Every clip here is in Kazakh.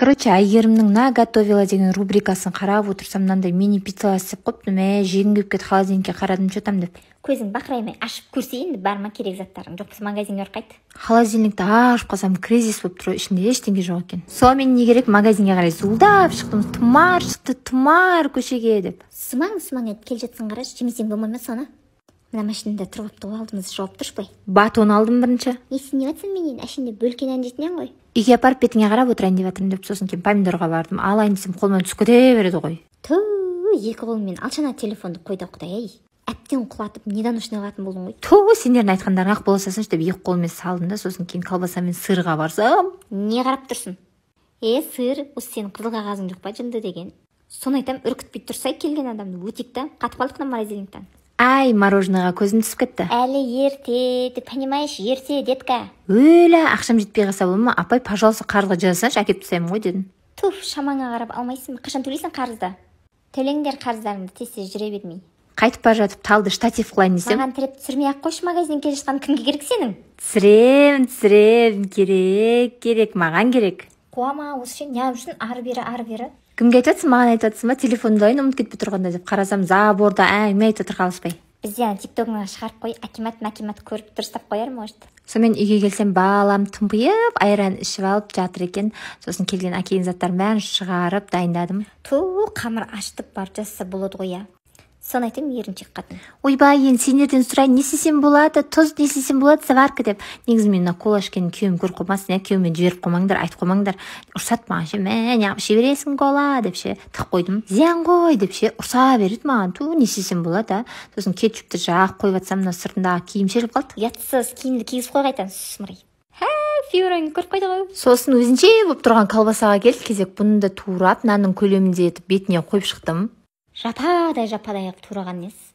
короче әйгерімнің на готовила деген рубрикасын қарап отырсам мынандай мини пиццалар істеп қойыпты мә жегім келіп кетті холодильникке қарадым че там деп көзің бақыраймай ашып көрсе енді бар ма керек заттарың жоқ болса магазинге барып қайт холодильникті ашып қалсам кризис болып тұр ішінде ештеңе жоқ екен сонымен не керек магазинге қарай зуылдап шықтым тұмар шықты тұмар көшеге деп сымаң сымаң етіп келе жатсаң қарашы жемесең болмай ма соны мына машинада тұрып алыпты ғой алдымызды жауып тұршы былай батон алдым бірінші не деп жатсың менен әшейінде бөлкен әндетінен ғой үйге апарып бетіңе қарап отырайын деп жатырмын деп сосын кейін помидорға бардым алайын десем қолымнан түсіп кете береді ғой ту екі қолыңмен алшана телефонды қойда құдай ай әбден құлатып недоношный қылатын болдың ғой ту сендердің айтқандарың ақ бола салсыншы деп екі қолыммен салдым да сосын кейін колбаса мен сырға барсам не қарап тұрсың е сыр осы сенің қызыл қағазың жоқ па жынды деген соны айтамын үркітпей тұрсай келген адамды өтейік та қатып қалдық мына морозильниктан Ай, мороженыйға көзім түсіп кетті әлі ерте ты понимаешь ерте детка өлә ақшам жетпей қалса болма, ма апай пожалуйста қарызға жазсаңшы әкеліп тастаймын ғой дедім туф шамаңа қарап алмайсың ба қашан төлейсің қарызды төлеңдер қарыздарыңды тез тез жүре бермей қайтып бара жатып талды штатив қылайын десем маған тіреп түсірмей ақ қойшы магазиннен келе жатқан кімге керек сенің түсіремін түсіремін керек керек маған керек қуама осы ше неғып жүрсің ары бері ары бері кімге айтып маған айтып жатсың ба телефондайын ұмытып кетпей тұрғанда деп қарасам заборда әңгіме айтып жатыр қалыспай бізде ана тогыңа шығарып қой акимат мәкимат көріп дұрыстап қояр может сонымен үйге келсем балам тұмпиып айран ішіп алып жатыр екен сосын келген әкенің заттарын бәрін шығарып дайындадым ту қамыр ашытып барып жатса болады ғой иә соны айтамын еріншек қатын ойбай енді сендерден сұрайын не істесем болады тұз не істесем болады заварка деп негізі мен мына кола күйеуім көріп қалмасын иә күйеуіме жіберіп қоймаңдар айтып қоймаңдар ұрсады маған ше мә неғып іше бересің кола деп ше тығып қойдым зиян ғой деп ше ұрса береді маған ту не істесем болады а сосын кетчупты жағып қойып жатсам мына сыртындағы киім шешіліп қалды ұятсыз киімді кигізіп қой қайтадан сұмырай фигураңды көріп қойды ғой сосын өзінше болып тұрған колбасаға келді кезек бұны да турап нанның көлеміндей етіп бетіне қойып шықтым жападай жападай қылып тураған несі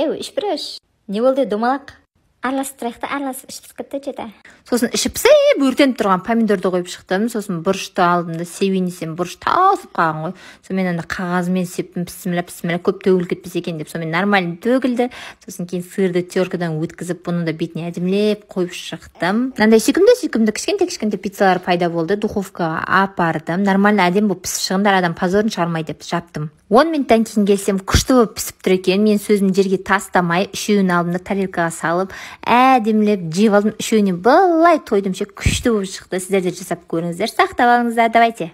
еу үш. не болды домалақ араластырайық та араласып ішіп пісіп кетті че сосын іші пісіп өртеніп тұрған помидорды қойып шықтым сосын бұрышты алдым да себейін десем бұрыш тасып қалған ғой сонымен ана қағазымен септім пісмілә пісмілә көп төгіліп кетпесе екен деп сонымен нормально төгілді сосын кейін сырды теркадан өткізіп бұны да бетіне әдемілеп қойып шықтым мынандай сүйкімді сүйкімді кішкентай кішкентай пиццалар пайда болды духовкаға апардым нормально әдемі болып пісіп шығыңдар адам позорын шығармай деп жаптым он минуттан кейін келсем күшті болып пісіп тұр екен мен сөзімді жерге тастамай үшеуін алдым да тарелкаға салып әдемілеп жеп алдым үшеуінен былай тойдымше күшті болып шықты сіздер де жасап көріңіздер сақтап алыңыздар давайте